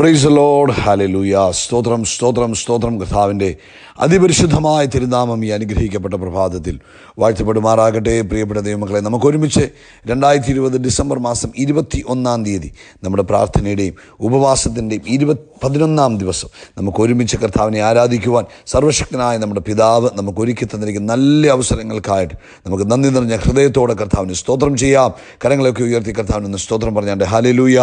Price Lord hallelujah സ്തോത്രം സ്തോത്രം സ്തോത്രം കഥാവിൻ്റെ അതിപരിശുദ്ധമായ തിരുനാമം ഈ അനുഗ്രഹിക്കപ്പെട്ട പ്രഭാതത്തിൽ വാഴ്ത്തപ്പെടുമാറാകട്ടെ പ്രിയപ്പെട്ട ദൈവമക്കളെ നമുക്ക് ഒരുമിച്ച് രണ്ടായിരത്തി ഇരുപത് ഡിസംബർ മാസം ഇരുപത്തി ഒന്നാം തീയതി നമ്മുടെ പ്രാർത്ഥനയുടെയും ഉപവാസത്തിൻ്റെയും ഇരുപത് പതിനൊന്നാം ദിവസം നമുക്ക് ഒരുമിച്ച് കർത്താവിനെ ആരാധിക്കുവാൻ സർവശക്തനായ നമ്മുടെ പിതാവ് നമുക്ക് ഒരുക്കി തന്നിരിക്കുന്ന നല്ല അവസരങ്ങൾക്കായിട്ട് നമുക്ക് നന്ദി നിറഞ്ഞ ഹൃദയത്തോടെ കർത്താവിന് സ്തോത്രം ചെയ്യാം കരങ്ങളൊക്കെ ഉയർത്തി കർത്താവിനൊന്ന് സ്തോത്രം പറഞ്ഞാണ്ട് ഹലലൂയ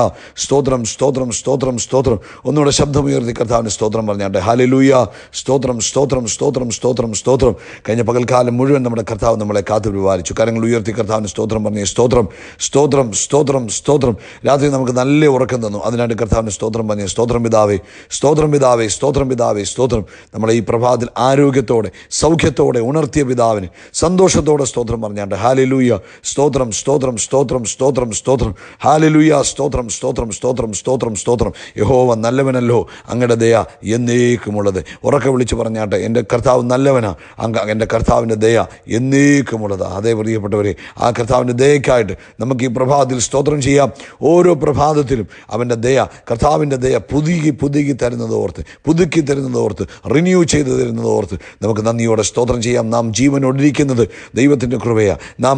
സ്തോത്രം സ്തോത്രം സ്തോത്രം സ്തോത്രം സ്തോത്രം ഒന്നുകൂടെ ശബ്ദമുയർത്തി കർത്താവിൻ്റെ സ്തോത്രം പറഞ്ഞാട്ടെ ഹാലലൂയ സ്തോത്രം സ്തോത്രം സ്തോത്രം സ്തോത്രം സ്തോത്രം കഴിഞ്ഞ പകൽക്കാലം മുഴുവൻ നമ്മുടെ കർത്താവ് നമ്മളെ കാത്തു പരിപാലിച്ചു കരങ്ങൾ ഉയർത്തി കർത്താവിൻ്റെ സ്തോത്രം പറഞ്ഞ സ്തോത്രം സ്തോത്രം സ്തോത്രം സ്തോത്രം രാത്രി നമുക്ക് നല്ല ഉറക്കം തന്നു അതിനായിട്ട് കർത്താവിൻ്റെ സ്തോത്രം പറഞ്ഞ സ്തോത്രം പിതാവേ സ്തോത്രം പിതാവേ സ്തോത്രം പിതാവേ സ്തോത്രം നമ്മളെ ഈ പ്രഭാതത്തിൽ ആരോഗ്യത്തോടെ സൗഖ്യത്തോടെ ഉണർത്തിയ പിതാവിന് സന്തോഷത്തോടെ സ്തോത്രം പറഞ്ഞാട്ടെ ഹാലലൂയ സ്തോത്രം സ്തോത്രം സ്തോത്രം സ്തോത്രം സ്തോത്രം ഹാലലൂയ സ്തോത്രം സ്തോത്രം സ്തോത്രം സ്തോത്രം സ്തോത്രം യഹോവ നല്ലവനല്ലോ അങ്ങയുടെ ദയ എന്നേക്കുമുള്ളത് ഉറക്കെ വിളിച്ച് പറഞ്ഞാട്ടെ എൻ്റെ കർത്താവ് നല്ലവനാ അങ്ങ എൻ്റെ കർത്താവിൻ്റെ ദയ എന്നേക്കുമുള്ളത് അതേ പ്രിയപ്പെട്ടവരെ ആ കർത്താവിൻ്റെ ദയക്കായിട്ട് നമുക്ക് ഈ പ്രഭാതത്തിൽ സ്തോത്രം ചെയ്യാം ഓരോ പ്രഭാതത്തിലും അവൻ്റെ ദയ കർത്താവിൻ്റെ ദയ പുതുക്കി പുതുക്കി തരുന്നത് ഓർത്ത് പുതുക്കി തരുന്നത് ഓർത്ത് റിന്യൂ ചെയ്ത് തരുന്നത് ഓർത്ത് നമുക്ക് നന്ദിയോടെ സ്തോത്രം ചെയ്യാം നാം ഒഴിരിക്കുന്നത് ദൈവത്തിൻ്റെ കൃപയാണ് നാം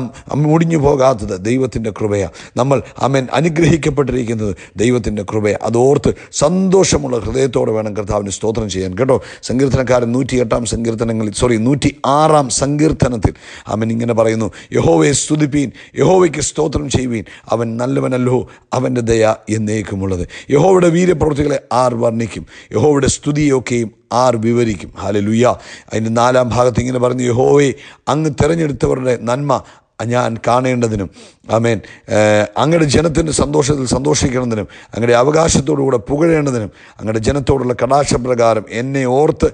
മുടിഞ്ഞു പോകാത്തത് ദൈവത്തിൻ്റെ കൃപയാണ് നമ്മൾ അമൻ അനുഗ്രഹിക്കപ്പെട്ടിരിക്കുന്നത് ദൈവത്തിൻ്റെ കൃപയാണ് അതോർത്ത് സന്തോഷമുള്ള ഹൃദയത്തോടെ വേണം കർത്താവിന് സ്തോത്രം ചെയ്യാൻ കേട്ടോ സങ്കീർത്തനക്കാരൻ നൂറ്റി എട്ടാം സങ്കീർത്തനങ്ങളിൽ സോറി നൂറ്റി ആറാം സങ്കീർത്തനത്തിൽ അവൻ ഇങ്ങനെ പറയുന്നു യഹോവയെ സ്തുതിപ്പീൻ യഹോവയ്ക്ക് സ്തോത്രം ചെയ്യുവീൻ അവൻ നല്ലവനല്ലോ അവൻ്റെ ദയ എന്നേക്കുമുള്ളത് യഹോവയുടെ വീരപ്രവൃത്തികളെ ആർ വർണ്ണിക്കും യഹോവയുടെ സ്തുതിയൊക്കെയും ആർ വിവരിക്കും ഹാലലുയ്യ അതിൻ്റെ നാലാം ഭാഗത്ത് ഇങ്ങനെ പറഞ്ഞു യഹോവയെ അങ്ങ് തിരഞ്ഞെടുത്തവരുടെ നന്മ ഞാൻ കാണേണ്ടതിനും ആമേൻ അങ്ങയുടെ ജനത്തിൻ്റെ സന്തോഷത്തിൽ സന്തോഷിക്കേണ്ടതിനും അങ്ങയുടെ അവകാശത്തോടുകൂടെ പുകഴേണ്ടതിനും അങ്ങയുടെ ജനത്തോടുള്ള കടാശപ്രകാരം എന്നെ ഓർത്ത്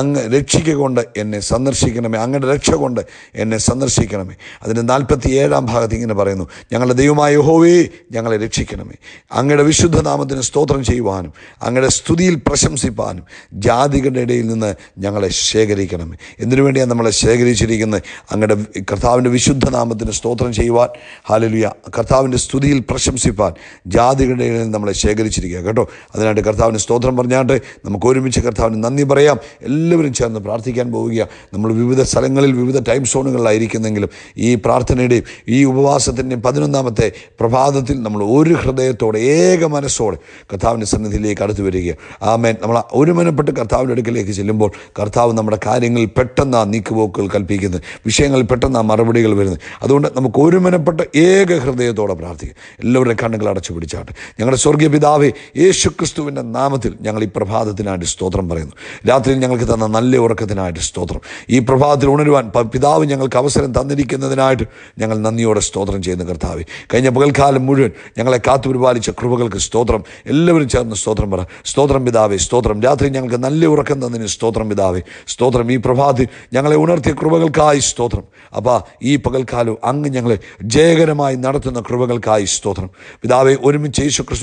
അങ്ങ് രക്ഷിക്കൊണ്ട് എന്നെ സന്ദർശിക്കണമേ അങ്ങയുടെ രക്ഷ കൊണ്ട് എന്നെ സന്ദർശിക്കണമേ അതിൻ്റെ നാൽപ്പത്തി ഏഴാം ഭാഗത്ത് ഇങ്ങനെ പറയുന്നു ഞങ്ങളുടെ ദൈവമായ ഹോവേ ഞങ്ങളെ രക്ഷിക്കണമേ അങ്ങയുടെ വിശുദ്ധനാമത്തിന് സ്തോത്രം ചെയ്യുവാനും അങ്ങയുടെ സ്തുതിയിൽ പ്രശംസിപ്പാനും ജാതികളുടെ ഇടയിൽ നിന്ന് ഞങ്ങളെ ശേഖരിക്കണമേ എന്തിനു വേണ്ടിയാണ് നമ്മളെ ശേഖരിച്ചിരിക്കുന്നത് അങ്ങയുടെ കർത്താവിൻ്റെ വിശുദ്ധ നാമത്തിന് സ്തോത്രം ചെയ്യുവാൻ ഹാലലുയ കർത്താവിൻ്റെ സ്തുതിയിൽ പ്രശംസിപ്പാൻ ജാതികളുടെ നമ്മളെ ശേഖരിച്ചിരിക്കുക കേട്ടോ അതിനായിട്ട് കർത്താവിന് സ്തോത്രം പറഞ്ഞാണ്ട് നമുക്ക് ഒരുമിച്ച് കർത്താവിന് നന്ദി പറയാം എല്ലാവരും ചേർന്ന് പ്രാർത്ഥിക്കാൻ പോവുക നമ്മൾ വിവിധ സ്ഥലങ്ങളിൽ വിവിധ ടൈം സോണുകളിലായിരിക്കുന്നെങ്കിലും ഈ പ്രാർത്ഥനയുടെയും ഈ ഉപവാസത്തിൻ്റെയും പതിനൊന്നാമത്തെ പ്രഭാതത്തിൽ നമ്മൾ ഒരു ഹൃദയത്തോടെ ഏക മനസ്സോടെ കർത്താവിൻ്റെ സന്നിധിയിലേക്ക് അടുത്തു വരിക ആമേൻ നമ്മൾ ഒരുമനപ്പെട്ട് കർത്താവിൻ്റെ അടുക്കലേക്ക് ചെല്ലുമ്പോൾ കർത്താവ് നമ്മുടെ കാര്യങ്ങളിൽ പെട്ടെന്നാണ് നീക്കുപോക്കുകൾ കൽപ്പിക്കുന്നത് വിഷയങ്ങളിൽ പെട്ടെന്നാണ് മറുപടികൾ വരുന്നത് അതുകൊണ്ട് നമുക്ക് ഒരുമനപ്പെട്ട ഏക ഹൃദയത്തോടെ പ്രാർത്ഥിക്കാം എല്ലാവരുടെ കണ്ണുകൾ അടച്ചു പിടിച്ചാട്ടെ ഞങ്ങളുടെ സ്വർഗീയ പിതാവ് യേശു ക്രിസ്തുവിൻ്റെ നാമത്തിൽ ഞങ്ങൾ ഈ പ്രഭാതത്തിനായിട്ട് സ്തോത്രം പറയുന്നു രാത്രിയിൽ ഞങ്ങൾക്ക് തന്ന നല്ല ഉറക്കത്തിനായിട്ട് സ്തോത്രം ഈ പ്രഭാതത്തിൽ ഉണരുവാൻ പിതാവ് ഞങ്ങൾക്ക് അവസരം തന്നിരിക്കുന്നതിനായിട്ട് ഞങ്ങൾ നന്ദിയോടെ സ്തോത്രം ചെയ്യുന്ന കർത്താവ് കഴിഞ്ഞ പകൽക്കാലം മുഴുവൻ ഞങ്ങളെ കാത്തുപരിപാലിച്ച കൃപകൾക്ക് സ്തോത്രം എല്ലാവരും ചേർന്ന് സ്തോത്രം പറ സ്തോത്രം പിതാവേ സ്തോത്രം രാത്രി ഞങ്ങൾക്ക് നല്ല ഉറക്കം തന്നതിന് സ്തോത്രം പിതാവേ സ്തോത്രം ഈ പ്രഭാതത്തിൽ ഞങ്ങളെ ഉണർത്തിയ കൃപകൾക്കായി സ്തോത്രം അപ്പോൾ ഈ പകൽക്കാലവും അങ്ങ് ഞങ്ങളെ ജയകരമായി നടത്തുന്ന കൃപകൾക്കായി സ്തോത്രം പിതാവെ ഒരുമിച്ച്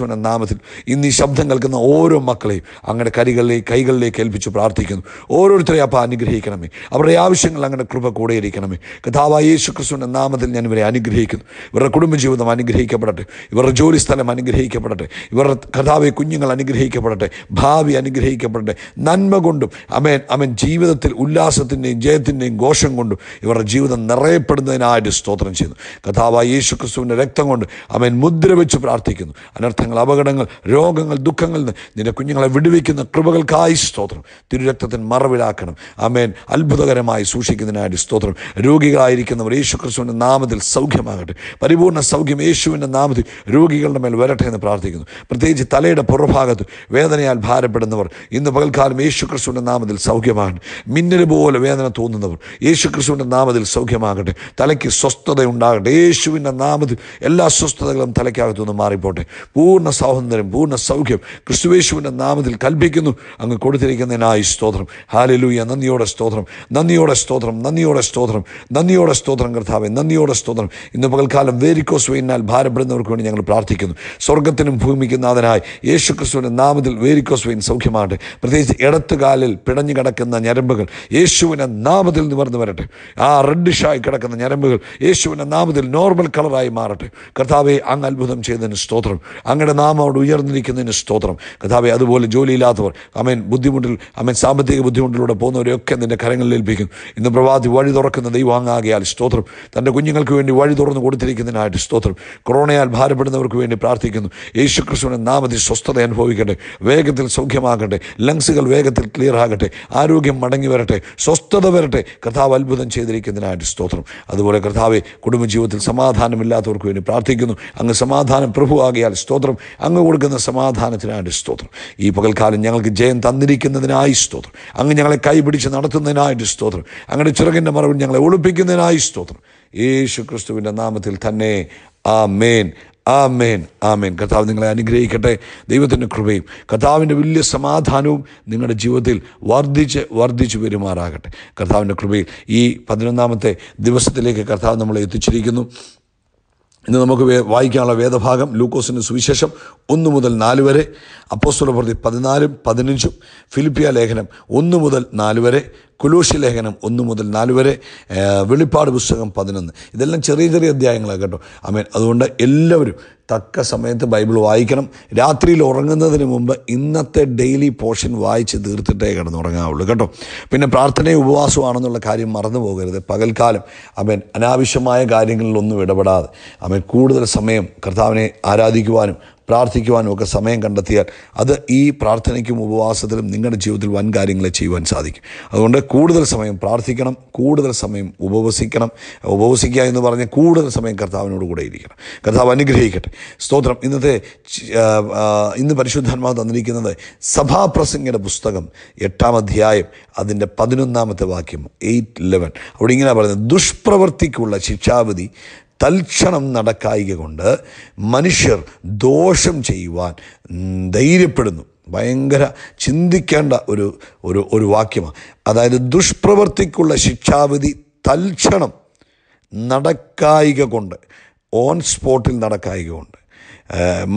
എന്ന നാമത്തിൽ ഇന്ന് ഈ ശബ്ദം കേൾക്കുന്ന ഓരോ മക്കളെയും അങ്ങയുടെ കരികളിലേക്ക് കൈകളിലേക്ക് ഏൽപ്പിച്ച് പ്രാർത്ഥിക്കുന്നു ഓരോരുത്തരെയും അപ്പം അനുഗ്രഹിക്കണമേ അവരുടെ ആവശ്യങ്ങൾ അങ്ങയുടെ കൃപ കൂടെ ഇരിക്കണമേ കഥാവ യേശുക്രിസ്തുവിൻ്റെ നാമത്തിൽ ഞാൻ ഇവരെ അനുഗ്രഹിക്കുന്നു ഇവരുടെ കുടുംബജീവിതം അനുഗ്രഹിക്കപ്പെടട്ടെ ഇവരുടെ ജോലി സ്ഥലം അനുഗ്രഹിക്കപ്പെടട്ടെ ഇവരുടെ കഥാവെ കുഞ്ഞുങ്ങൾ അനുഗ്രഹിക്കപ്പെടട്ടെ ഭാവി അനുഗ്രഹിക്കപ്പെടട്ടെ നന്മ കൊണ്ടും അമേൻ അമേൻ ജീവിതത്തിൽ ഉല്ലാസത്തിൻ്റെയും ജയത്തിൻ്റെയും ഘോഷം കൊണ്ടും ഇവരുടെ ജീവിതം നിറയപ്പെടുന്ന ചെയ്യുന്നതിനായിട്ട് സ്തോത്രം ചെയ്യുന്നു കഥാവ യേശു ക്രിസ്തുവിൻ്റെ രക്തം കൊണ്ട് അവൻ മുദ്ര വെച്ച് പ്രാർത്ഥിക്കുന്നു അനർത്ഥങ്ങൾ അപകടങ്ങൾ രോഗങ്ങൾ ദുഃഖങ്ങളിൽ നിന്ന് നിന്റെ കുഞ്ഞുങ്ങളെ വിടുവിക്കുന്ന കൃപകൾക്കായി സ്തോത്രം തിരുരക്തത്തിന് മറവിലാക്കണം അമേൻ അത്ഭുതകരമായി സൂക്ഷിക്കുന്നതിനായിട്ട് സ്തോത്രം രോഗികളായിരിക്കുന്നവർ യേശു ക്രിസ്തുവിൻ്റെ നാമത്തിൽ സൗഖ്യമാകട്ടെ പരിപൂർണ്ണ സൗഖ്യം യേശുവിൻ്റെ നാമത്തിൽ രോഗികളുടെ മേൽ വരട്ടെ എന്ന് പ്രാർത്ഥിക്കുന്നു പ്രത്യേകിച്ച് തലയുടെ പുറഭാഗത്ത് വേദനയാൽ ഭാരപ്പെടുന്നവർ ഇന്ന് പകൽക്കാലം യേശു ക്രിസ്തുവിൻ്റെ നാമത്തിൽ സൗഖ്യമാകട്ടെ മിന്നൽ പോലെ വേദന തോന്നുന്നവർ യേശു ക്രിസ്തുവിൻ്റെ നാമത്തിൽ സൗഖ്യമാകട്ടെ തലയ്ക്ക് സ്വസ്ഥത ഉണ്ടാകട്ടെ യേശുവിൻ്റെ നാമത്തിൽ എല്ലാ സ്വസ്ഥതകളും തലയ്ക്കകത്തു നിന്ന് മാറിപ്പോട്ടെ പൂർണ്ണ സൗഹൃദം പൂർണ്ണ സൗഖ്യം ക്രിസ്തുവേശുവിൻ്റെ നാമത്തിൽ കൽപ്പിക്കുന്നു അങ്ങ് കൊടുത്തിരിക്കുന്നതിനായി സ്തോത്രം ഹാലലൂയ നന്ദിയോടെ സ്തോത്രം നന്ദിയോടെ സ്തോത്രം നന്ദിയോടെ സ്തോത്രം നന്ദിയോടെ സ്തോത്രം കർത്താവെ നന്ദിയോടെ സ്തോത്രം ഇന്ന് പകൽക്കാലം വേരിക്കോസ് വെയിനാൽ ഭാരപ്പെടുന്നവർക്ക് വേണ്ടി ഞങ്ങൾ പ്രാർത്ഥിക്കുന്നു സ്വർഗത്തിനും ഭൂമിക്കുന്നതിനായി യേശു ക്രിസ്തുവിൻ്റെ നാമത്തിൽ വേരിക്കോസ് വൈൻ സൗഖ്യമാകട്ടെ പ്രത്യേകിച്ച് ഇടത്തുകാലിൽ പിടഞ്ഞു കിടക്കുന്ന ഞരമ്പുകൾ യേശുവിനെ നാമത്തിൽ നിവർന്നു വരട്ടെ ആ റെഡിഷായി കിടക്കുന്ന ഞരമ്പുകൾ യേശുവിൻ്റെ നാമത്തിൽ നോർമൽ കളറായി മാറട്ടെ കഥാവെ അങ്ങ് അത്ഭുതം ചെയ്തതിന് സ്തോത്രം അങ്ങയുടെ നാമം അവിടെ ഉയർന്നിരിക്കുന്നതിന് സ്തോത്രം കഥാവെ അതുപോലെ ജോലിയില്ലാത്തവർ അമേൻ ബുദ്ധിമുട്ടിൽ അമേൻ സാമ്പത്തിക ബുദ്ധിമുട്ടിലൂടെ പോകുന്നവരെയൊക്കെ നിൻ്റെ കരങ്ങളിൽ ഏൽപ്പിക്കും ഇന്ന് പ്രഭാതി വഴി തുറക്കുന്ന ദൈവം അങ്ങാകിയാൽ സ്തോത്രം തൻ്റെ കുഞ്ഞുങ്ങൾക്ക് വേണ്ടി വഴി തുറന്നു കൊടുത്തിരിക്കുന്നതിനായിട്ട് സ്തോത്രം കൊറോണയാൽ ഭാരപ്പെടുന്നവർക്ക് വേണ്ടി പ്രാർത്ഥിക്കുന്നു യേശു ക്രിസ്തുവിൻ്റെ നാമത്തിൽ സ്വസ്ഥത അനുഭവിക്കട്ടെ വേഗത്തിൽ സൗഖ്യമാകട്ടെ ലങ്സുകൾ വേഗത്തിൽ ക്ലിയർ ആകട്ടെ ആരോഗ്യം മടങ്ങി വരട്ടെ സ്വസ്ഥത വരട്ടെ കഥാവ് അത്ഭുതം ചെയ്തിരിക്കുന്നതിനായിട്ട് സ്തോത്രം അതുപോലെ കർത്താവെ കുടുംബജീവിതത്തിൽ സമാധാനമില്ലാത്തവർക്ക് വേണ്ടി പ്രാർത്ഥിക്കുന്നു അങ്ങ് സമാധാനം പ്രഭുവാകിയാൽ സ്തോത്രം അങ്ങ് കൊടുക്കുന്ന സമാധാനത്തിനായിട്ട് സ്തോത്രം ഈ പകൽക്കാലം ഞങ്ങൾക്ക് ജയം തന്നിരിക്കുന്നതിനായി സ്തോത്രം അങ്ങ് ഞങ്ങളെ കൈപിടിച്ച് നടത്തുന്നതിനായിട്ട് സ്തോത്രം അങ്ങയുടെ ചിറകിൻ്റെ മറവിൽ ഞങ്ങളെ ഒളിപ്പിക്കുന്നതിനായി സ്തോത്രം യേശു ക്രിസ്തുവിൻ്റെ നാമത്തിൽ തന്നെ ആ മേൻ ആമേൻ ആമേൻ കഥാവ് നിങ്ങളെ അനുഗ്രഹിക്കട്ടെ ദൈവത്തിൻ്റെ കൃപയും കഥാവിൻ്റെ വലിയ സമാധാനവും നിങ്ങളുടെ ജീവിതത്തിൽ വർദ്ധിച്ച് വർദ്ധിച്ച് പെരുമാറാകട്ടെ കർത്താവിൻ്റെ കൃപയിൽ ഈ പതിനൊന്നാമത്തെ ദിവസത്തിലേക്ക് കർത്താവ് നമ്മളെ എത്തിച്ചിരിക്കുന്നു ഇന്ന് നമുക്ക് വായിക്കാനുള്ള വേദഭാഗം ലൂക്കോസിൻ്റെ സുവിശേഷം ഒന്ന് മുതൽ നാല് വരെ അപ്പോസ്തല പ്രതി പതിനാലും പതിനഞ്ചും ഫിലിപ്പിയ ലേഖനം ഒന്ന് മുതൽ നാല് വരെ കുലൂഷി ലേഖനം ഒന്ന് മുതൽ നാല് വരെ വെളിപ്പാട് പുസ്തകം പതിനൊന്ന് ഇതെല്ലാം ചെറിയ ചെറിയ അധ്യായങ്ങളാണ് കേട്ടോ അമേൻ അതുകൊണ്ട് എല്ലാവരും തക്ക സമയത്ത് ബൈബിൾ വായിക്കണം രാത്രിയിൽ ഉറങ്ങുന്നതിന് മുമ്പ് ഇന്നത്തെ ഡെയിലി പോർഷൻ വായിച്ച് തീർത്തിട്ടേ കിടന്നുറങ്ങാവുള്ളൂ കേട്ടോ പിന്നെ പ്രാർത്ഥനയും ഉപവാസമാണെന്നുള്ള കാര്യം മറന്നു പോകരുത് പകൽക്കാലം അവൻ അനാവശ്യമായ കാര്യങ്ങളിലൊന്നും ഇടപെടാതെ അവൻ കൂടുതൽ സമയം കർത്താവിനെ ആരാധിക്കുവാനും പ്രാർത്ഥിക്കുവാനും ഒക്കെ സമയം കണ്ടെത്തിയാൽ അത് ഈ പ്രാർത്ഥനയ്ക്കും ഉപവാസത്തിലും നിങ്ങളുടെ ജീവിതത്തിൽ വൻ കാര്യങ്ങളെ ചെയ്യുവാൻ സാധിക്കും അതുകൊണ്ട് കൂടുതൽ സമയം പ്രാർത്ഥിക്കണം കൂടുതൽ സമയം ഉപവസിക്കണം ഉപവസിക്കുക എന്ന് പറഞ്ഞ് കൂടുതൽ സമയം കർത്താവിനോട് കൂടെ ഇരിക്കണം കർത്താവ് അനുഗ്രഹിക്കട്ടെ സ്തോത്രം ഇന്നത്തെ ഇന്ന് പരിശുദ്ധന്മാർ തന്നിരിക്കുന്നത് സഭാപ്രസംഗിയുടെ പുസ്തകം എട്ടാം അധ്യായം അതിൻ്റെ പതിനൊന്നാമത്തെ വാക്യം എയ്റ്റ് ഇലവൻ അവിടെ ഇങ്ങനെ പറയുന്നത് ദുഷ്പ്രവൃത്തിക്കുള്ള ശിക്ഷാവിധി തൽക്ഷണം നടക്കായിക കൊണ്ട് മനുഷ്യർ ദോഷം ചെയ്യുവാൻ ധൈര്യപ്പെടുന്നു ഭയങ്കര ചിന്തിക്കേണ്ട ഒരു ഒരു ഒരു വാക്യമാണ് അതായത് ദുഷ്പ്രവൃത്തിക്കുള്ള ശിക്ഷാവിധി തൽക്ഷണം നടക്കായിക കൊണ്ട് ഓൺ സ്പോട്ടിൽ നടക്കായിക കൊണ്ട്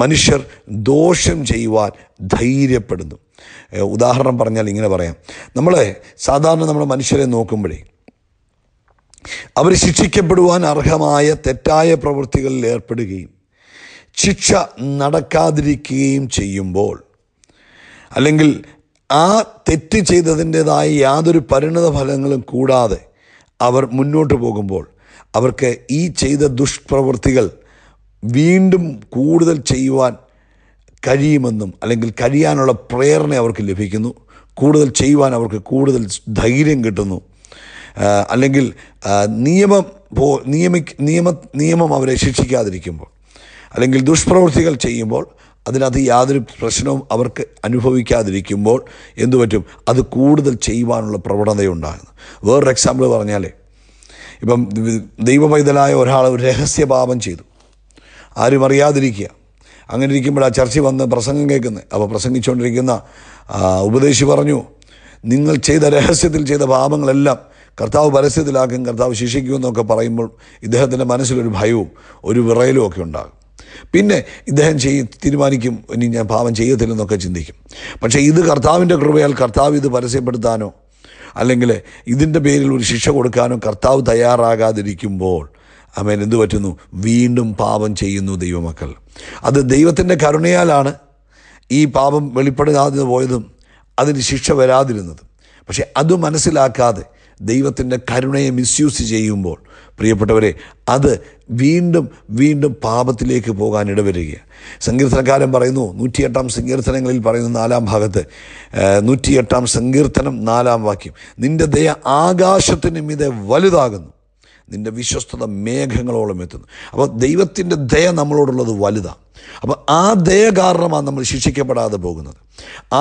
മനുഷ്യർ ദോഷം ചെയ്യുവാൻ ധൈര്യപ്പെടുന്നു ഉദാഹരണം പറഞ്ഞാൽ ഇങ്ങനെ പറയാം നമ്മളെ സാധാരണ നമ്മൾ മനുഷ്യരെ നോക്കുമ്പോഴേ അവർ ശിക്ഷിക്കപ്പെടുവാൻ അർഹമായ തെറ്റായ പ്രവൃത്തികളിൽ ഏർപ്പെടുകയും ശിക്ഷ നടക്കാതിരിക്കുകയും ചെയ്യുമ്പോൾ അല്ലെങ്കിൽ ആ തെറ്റ് ചെയ്തതിൻ്റെതായ യാതൊരു പരിണത ഫലങ്ങളും കൂടാതെ അവർ മുന്നോട്ട് പോകുമ്പോൾ അവർക്ക് ഈ ചെയ്ത ദുഷ്പ്രവൃത്തികൾ വീണ്ടും കൂടുതൽ ചെയ്യുവാൻ കഴിയുമെന്നും അല്ലെങ്കിൽ കഴിയാനുള്ള പ്രേരണ അവർക്ക് ലഭിക്കുന്നു കൂടുതൽ ചെയ്യുവാൻ അവർക്ക് കൂടുതൽ ധൈര്യം കിട്ടുന്നു അല്ലെങ്കിൽ നിയമം പോ നിയമി നിയമ നിയമം അവരെ ശിക്ഷിക്കാതിരിക്കുമ്പോൾ അല്ലെങ്കിൽ ദുഷ്പ്രവൃത്തികൾ ചെയ്യുമ്പോൾ അതിനകത്ത് യാതൊരു പ്രശ്നവും അവർക്ക് അനുഭവിക്കാതിരിക്കുമ്പോൾ എന്തു പറ്റും അത് കൂടുതൽ ചെയ്യുവാനുള്ള പ്രവണതയുണ്ടാകുന്നു വേറൊരു എക്സാമ്പിൾ പറഞ്ഞാൽ ഇപ്പം ദൈവപൈതലായ ഒരാൾ ഒരു രഹസ്യപാപം ചെയ്തു ആരും അറിയാതിരിക്കുക അങ്ങനെ ഇരിക്കുമ്പോൾ ആ ചർച്ച വന്ന് പ്രസംഗം കേൾക്കുന്നത് അപ്പോൾ പ്രസംഗിച്ചുകൊണ്ടിരിക്കുന്ന ഉപദേശി പറഞ്ഞു നിങ്ങൾ ചെയ്ത രഹസ്യത്തിൽ ചെയ്ത പാപങ്ങളെല്ലാം കർത്താവ് പരസ്യത്തിലാക്കും കർത്താവ് എന്നൊക്കെ പറയുമ്പോൾ ഇദ്ദേഹത്തിൻ്റെ മനസ്സിലൊരു ഭയവും ഒരു വിറയലും ഒക്കെ ഉണ്ടാകും പിന്നെ ഇദ്ദേഹം ചെയ്യ തീരുമാനിക്കും ഇനി ഞാൻ പാപം ചെയ്യത്തില്ലെന്നൊക്കെ ചിന്തിക്കും പക്ഷേ ഇത് കർത്താവിൻ്റെ കൃപയാൽ കർത്താവ് ഇത് പരസ്യപ്പെടുത്താനോ അല്ലെങ്കിൽ ഇതിൻ്റെ പേരിൽ ഒരു ശിക്ഷ കൊടുക്കാനോ കർത്താവ് തയ്യാറാകാതിരിക്കുമ്പോൾ അമേൻ എന്തു പറ്റുന്നു വീണ്ടും പാപം ചെയ്യുന്നു ദൈവമക്കൾ അത് ദൈവത്തിൻ്റെ കരുണയാലാണ് ഈ പാപം വെളിപ്പെടുകാതെ പോയതും അതിന് ശിക്ഷ വരാതിരുന്നതും പക്ഷേ അത് മനസ്സിലാക്കാതെ ദൈവത്തിൻ്റെ കരുണയെ മിസ്യൂസ് ചെയ്യുമ്പോൾ പ്രിയപ്പെട്ടവരെ അത് വീണ്ടും വീണ്ടും പാപത്തിലേക്ക് പോകാൻ ഇടവരികയാണ് സങ്കീർത്തനക്കാരൻ പറയുന്നു നൂറ്റിയെട്ടാം സങ്കീർത്തനങ്ങളിൽ പറയുന്നു നാലാം ഭാഗത്ത് നൂറ്റിയെട്ടാം സങ്കീർത്തനം നാലാം വാക്യം നിന്റെ ദയ ആകാശത്തിന് മീതെ വലുതാകുന്നു നിൻ്റെ വിശ്വസ്തത മേഘങ്ങളോളം എത്തുന്നു അപ്പോൾ ദൈവത്തിൻ്റെ ദയ നമ്മളോടുള്ളത് വലുതാണ് അപ്പോൾ ആ ദയ കാരണമാണ് നമ്മൾ ശിക്ഷിക്കപ്പെടാതെ പോകുന്നത്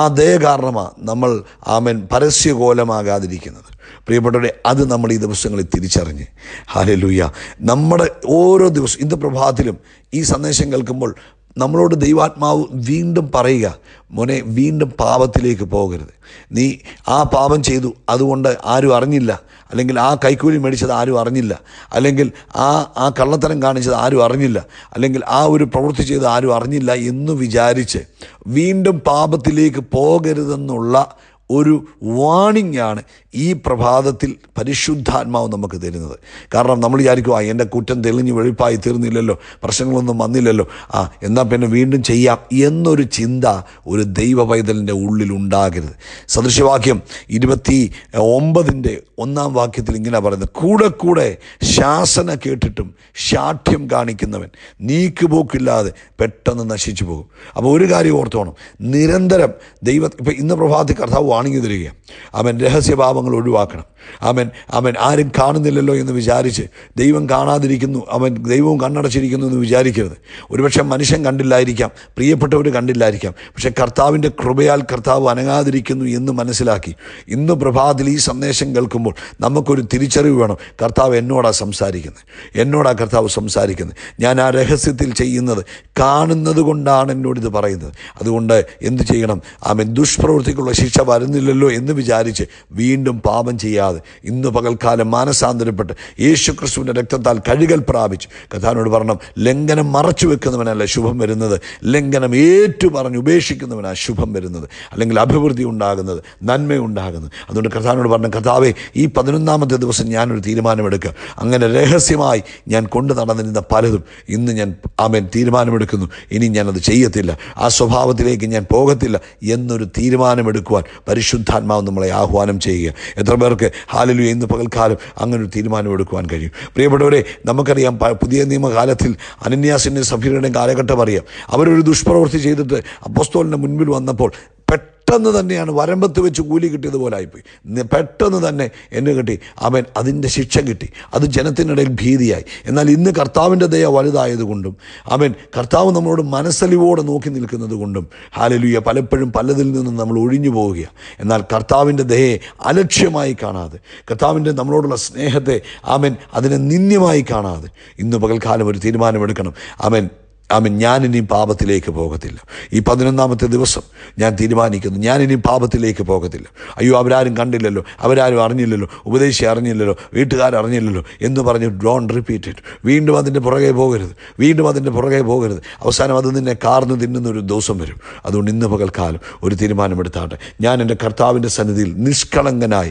ആ ദയ കാരണമാണ് നമ്മൾ ആമൻ പരസ്യകോലമാകാതിരിക്കുന്നത് പ്രിയപ്പെട്ടവരെ അത് നമ്മൾ ഈ ദിവസങ്ങളിൽ തിരിച്ചറിഞ്ഞ് ഹാലലൂയ നമ്മുടെ ഓരോ ദിവസം ഇന്ന് പ്രഭാതത്തിലും ഈ സന്ദേശം കേൾക്കുമ്പോൾ നമ്മളോട് ദൈവാത്മാവ് വീണ്ടും പറയുക മോനെ വീണ്ടും പാപത്തിലേക്ക് പോകരുത് നീ ആ പാപം ചെയ്തു അതുകൊണ്ട് ആരും അറിഞ്ഞില്ല അല്ലെങ്കിൽ ആ കൈക്കൂലി മേടിച്ചത് ആരും അറിഞ്ഞില്ല അല്ലെങ്കിൽ ആ ആ കള്ളത്തരം കാണിച്ചത് ആരും അറിഞ്ഞില്ല അല്ലെങ്കിൽ ആ ഒരു പ്രവൃത്തി ചെയ്ത് ആരും അറിഞ്ഞില്ല എന്ന് വിചാരിച്ച് വീണ്ടും പാപത്തിലേക്ക് പോകരുതെന്നുള്ള ഒരു വാണിംഗ് ആണ് ഈ പ്രഭാതത്തിൽ പരിശുദ്ധാത്മാവ് നമുക്ക് തരുന്നത് കാരണം നമ്മൾ വിചാരിക്കും ആ എൻ്റെ കുറ്റം തെളിഞ്ഞ് വെളിപ്പായി തീർന്നില്ലല്ലോ പ്രശ്നങ്ങളൊന്നും വന്നില്ലല്ലോ ആ എന്നാൽ പിന്നെ വീണ്ടും ചെയ്യാം എന്നൊരു ചിന്ത ഒരു ദൈവ പൈതലിൻ്റെ ഉള്ളിൽ ഉണ്ടാകരുത് സദൃശ്യവാക്യം ഇരുപത്തി ഒമ്പതിൻ്റെ ഒന്നാം വാക്യത്തിൽ ഇങ്ങനെ പറയുന്നത് കൂടെ കൂടെ ശാസന കേട്ടിട്ടും ശാഠ്യം കാണിക്കുന്നവൻ നീക്കുപോക്കില്ലാതെ പെട്ടെന്ന് നശിച്ചു പോകും അപ്പോൾ ഒരു കാര്യം ഓർത്തോണം നിരന്തരം ദൈവ ഇപ്പം ഇന്ന് പ്രഭാതത്തിൽ കർത്താവ് കാണിഞ്ഞു തരിക അവൻ രഹസ്യഭാവങ്ങൾ ഒഴിവാക്കണം അവൻ അവൻ ആരും കാണുന്നില്ലല്ലോ എന്ന് വിചാരിച്ച് ദൈവം കാണാതിരിക്കുന്നു അവൻ ദൈവവും കണ്ണടച്ചിരിക്കുന്നു എന്ന് വിചാരിക്കരുത് ഒരുപക്ഷെ മനുഷ്യൻ കണ്ടില്ലായിരിക്കാം പ്രിയപ്പെട്ടവർ കണ്ടില്ലായിരിക്കാം പക്ഷെ കർത്താവിൻ്റെ കൃപയാൽ കർത്താവ് അനങ്ങാതിരിക്കുന്നു എന്ന് മനസ്സിലാക്കി ഇന്ന് പ്രഭാതത്തിൽ ഈ സന്ദേശം കേൾക്കുമ്പോൾ നമുക്കൊരു തിരിച്ചറിവ് വേണം കർത്താവ് എന്നോടാ സംസാരിക്കുന്നത് എന്നോടാ കർത്താവ് സംസാരിക്കുന്നത് ഞാൻ ആ രഹസ്യത്തിൽ ചെയ്യുന്നത് കാണുന്നത് കൊണ്ടാണ് എന്നോട് ഇത് പറയുന്നത് അതുകൊണ്ട് എന്ത് ചെയ്യണം ആമൻ ദുഷ്പ്രവൃത്തിക്കുള്ള ശിക്ഷ വരുന്ന വരുന്നില്ലല്ലോ എന്ന് വിചാരിച്ച് വീണ്ടും പാപം ചെയ്യാതെ ഇന്ന് പകൽക്കാലം മാനസാന്തരപ്പെട്ട് യേശു ക്രിസ്തുവിൻ്റെ രക്തത്താൽ കഴുകൽ പ്രാപിച്ച് കഥാനോട് പറഞ്ഞു ലംഘനം മറച്ചു വെക്കുന്നവനല്ല ശുഭം വരുന്നത് ലംഘനം ഏറ്റു പറഞ്ഞ് ഉപേക്ഷിക്കുന്നവനാ ശുഭം വരുന്നത് അല്ലെങ്കിൽ അഭിവൃദ്ധി ഉണ്ടാകുന്നത് നന്മയുണ്ടാകുന്നത് അതുകൊണ്ട് കഥാനോട് പറഞ്ഞു കഥാവെ ഈ പതിനൊന്നാമത്തെ ദിവസം ഞാനൊരു തീരുമാനമെടുക്കുക അങ്ങനെ രഹസ്യമായി ഞാൻ കൊണ്ടു നടന്നിരുന്ന പലതും ഇന്ന് ഞാൻ ആമേൻ തീരുമാനമെടുക്കുന്നു ഇനി ഞാനത് ചെയ്യത്തില്ല ആ സ്വഭാവത്തിലേക്ക് ഞാൻ പോകത്തില്ല എന്നൊരു തീരുമാനമെടുക്കുവാൻ പരിശുദ്ധാത്മാവ് നമ്മളെ ആഹ്വാനം ചെയ്യുക എത്ര പേർക്ക് ഹാലലു ഇന്ന് പകൽക്കാലം അങ്ങനെ ഒരു കഴിയും പ്രിയപ്പെട്ടവരെ നമുക്കറിയാം പുതിയ നിയമകാലത്തിൽ അനന്യാസിൻ്റെ സഭയുടെ കാലഘട്ടം അറിയാം അവരൊരു ദുഷ്പ്രവൃത്തി ചെയ്തിട്ട് അപ്പോസ്തോലിൻ്റെ മുൻപിൽ വന്നപ്പോൾ പെട്ടെന്ന് തന്നെയാണ് വരമ്പത്ത് വെച്ച് കൂലി കിട്ടിയതുപോലെ ആയിപ്പോയി പെട്ടെന്ന് തന്നെ എന്നെ കിട്ടി അവൻ അതിൻ്റെ ശിക്ഷ കിട്ടി അത് ജനത്തിനിടയിൽ ഭീതിയായി എന്നാൽ ഇന്ന് കർത്താവിൻ്റെ ദയ വലുതായതുകൊണ്ടും അവൻ കർത്താവ് നമ്മളോട് മനസ്സലിവോടെ നോക്കി നിൽക്കുന്നത് കൊണ്ടും ഹാലലുയ പലപ്പോഴും പലതിൽ നിന്നും നമ്മൾ ഒഴിഞ്ഞു പോവുകയാണ് എന്നാൽ കർത്താവിൻ്റെ ദയെ അലക്ഷ്യമായി കാണാതെ കർത്താവിൻ്റെ നമ്മളോടുള്ള സ്നേഹത്തെ അവൻ അതിനെ നിന്ദ്യമായി കാണാതെ ഇന്ന് പകൽക്കാലം ഒരു തീരുമാനമെടുക്കണം അവൻ ആമൻ ഇനിയും പാപത്തിലേക്ക് പോകത്തില്ല ഈ പതിനൊന്നാമത്തെ ദിവസം ഞാൻ തീരുമാനിക്കുന്നു ഞാൻ ഇനിയും പാപത്തിലേക്ക് പോകത്തില്ല അയ്യോ അവരാരും കണ്ടില്ലല്ലോ അവരാരും അറിഞ്ഞില്ലല്ലോ ഉപദേശി അറിഞ്ഞില്ലല്ലോ അറിഞ്ഞില്ലല്ലോ എന്ന് പറഞ്ഞ് ഡോൺ റിപ്പീറ്റ് ഇറ്റ് വീണ്ടും അതിൻ്റെ പുറകെ പോകരുത് വീണ്ടും അതിൻ്റെ പുറകെ പോകരുത് അവസാനം അത് നിന്നെ കാർന്ന് തിന്നുന്ന ഒരു ദിവസം വരും അതുകൊണ്ട് ഇന്ന് പകൽക്കാലം ഒരു തീരുമാനമെടുത്താട്ടെ ഞാൻ എൻ്റെ കർത്താവിൻ്റെ സന്നിധിയിൽ നിഷ്കളങ്കനായി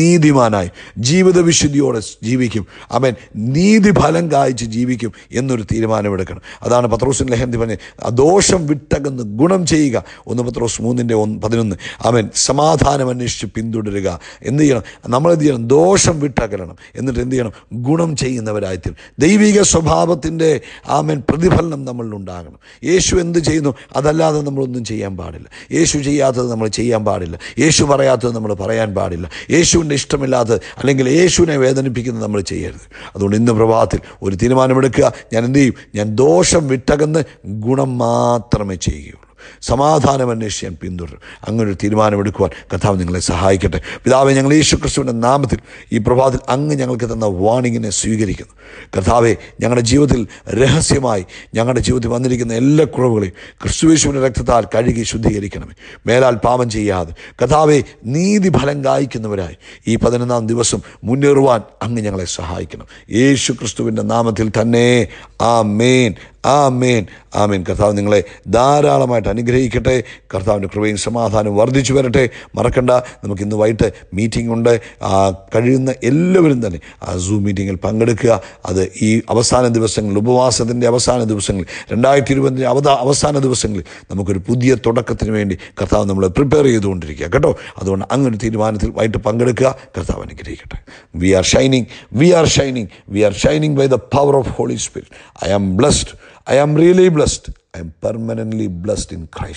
നീതിമാനായി ജീവിതവിശുദ്ധിയോടെ ജീവിക്കും അവൻ നീതിഫലം കായ്ച്ച് ജീവിക്കും എന്നൊരു തീരുമാനമെടുക്കണം അതാണ് പത്രോസിൻ ലഹന്തി പറഞ്ഞ് ദോഷം വിട്ടകന്ന് ഗുണം ചെയ്യുക ഒന്ന് പത്രോസ് മൂന്നിൻ്റെ ഒന്ന് പതിനൊന്ന് അവൻ സമാധാനം അന്വേഷിച്ച് പിന്തുടരുക എന്ത് ചെയ്യണം നമ്മൾ എന്ത് ചെയ്യണം ദോഷം വിട്ടകലണം എന്നിട്ട് എന്ത് ചെയ്യണം ഗുണം ചെയ്യുന്നവരായിത്തീരും ദൈവിക സ്വഭാവത്തിൻ്റെ ആമൻ പ്രതിഫലനം നമ്മളിലുണ്ടാകണം യേശു എന്ത് ചെയ്യുന്നു അതല്ലാതെ നമ്മളൊന്നും ചെയ്യാൻ പാടില്ല യേശു ചെയ്യാത്തത് നമ്മൾ ചെയ്യാൻ പാടില്ല യേശു പറയാത്തത് നമ്മൾ പറയാൻ പാടില്ല യേശുവിൻ്റെ ഇഷ്ടമില്ലാത്തത് അല്ലെങ്കിൽ യേശുവിനെ വേദനിപ്പിക്കുന്നത് നമ്മൾ ചെയ്യരുത് അതുകൊണ്ട് ഇന്ന് പ്രഭാതത്തിൽ ഒരു തീരുമാനമെടുക്കുക ഞാൻ എന്ത് ചെയ്യും ഞാൻ ദോഷം വിട്ടകന്ന് ഗുണം മാത്രമേ ചെയ്യുകയുള്ളൂ സമാധാനം അന്വേഷിക്കാൻ പിന്തുടരും അങ്ങനെ ഒരു തീരുമാനമെടുക്കുവാൻ കഥാവ് നിങ്ങളെ സഹായിക്കട്ടെ പിതാവെ ഞങ്ങൾ യേശു ക്രിസ്തുവിൻ്റെ നാമത്തിൽ ഈ പ്രഭാതത്തിൽ അങ്ങ് ഞങ്ങൾക്ക് തന്ന വാണിങ്ങിനെ സ്വീകരിക്കുന്നു കഥാവെ ഞങ്ങളുടെ ജീവിതത്തിൽ രഹസ്യമായി ഞങ്ങളുടെ ജീവിതത്തിൽ വന്നിരിക്കുന്ന എല്ലാ കുറവുകളെയും ക്രിസ്തുവേശുവിൻ്റെ രക്തത്താൽ കഴുകി ശുദ്ധീകരിക്കണമേ മേലാൽ പാപം ചെയ്യാതെ കഥാവെ നീതി ഫലം കായ്ക്കുന്നവരായി ഈ പതിനൊന്നാം ദിവസം മുന്നേറുവാൻ അങ്ങ് ഞങ്ങളെ സഹായിക്കണം യേശു ക്രിസ്തുവിൻ്റെ നാമത്തിൽ തന്നെ ആ മെയിൻ ആ മേൻ ആമേൻ കർത്താവ് നിങ്ങളെ ധാരാളമായിട്ട് അനുഗ്രഹിക്കട്ടെ കർത്താവിൻ്റെ കൃപയും സമാധാനവും വർദ്ധിച്ചു വരട്ടെ മറക്കണ്ട നമുക്ക് ഇന്ന് വൈകിട്ട് മീറ്റിംഗ് ഉണ്ട് കഴിയുന്ന എല്ലാവരും തന്നെ ആ സൂം മീറ്റിങ്ങിൽ പങ്കെടുക്കുക അത് ഈ അവസാന ദിവസങ്ങളിൽ ഉപവാസത്തിൻ്റെ അവസാന ദിവസങ്ങളിൽ രണ്ടായിരത്തി ഇരുപതിൻ്റെ അവത അവസാന ദിവസങ്ങളിൽ നമുക്കൊരു പുതിയ തുടക്കത്തിന് വേണ്ടി കർത്താവ് നമ്മൾ പ്രിപ്പയർ ചെയ്തുകൊണ്ടിരിക്കുക കേട്ടോ അതുകൊണ്ട് അങ്ങനെ തീരുമാനത്തിൽ വൈകിട്ട് പങ്കെടുക്കുക കർത്താവ് അനുഗ്രഹിക്കട്ടെ we are shining we are shining we are shining by the power of holy spirit I am blessed I am really blessed. I am permanently blessed in Christ.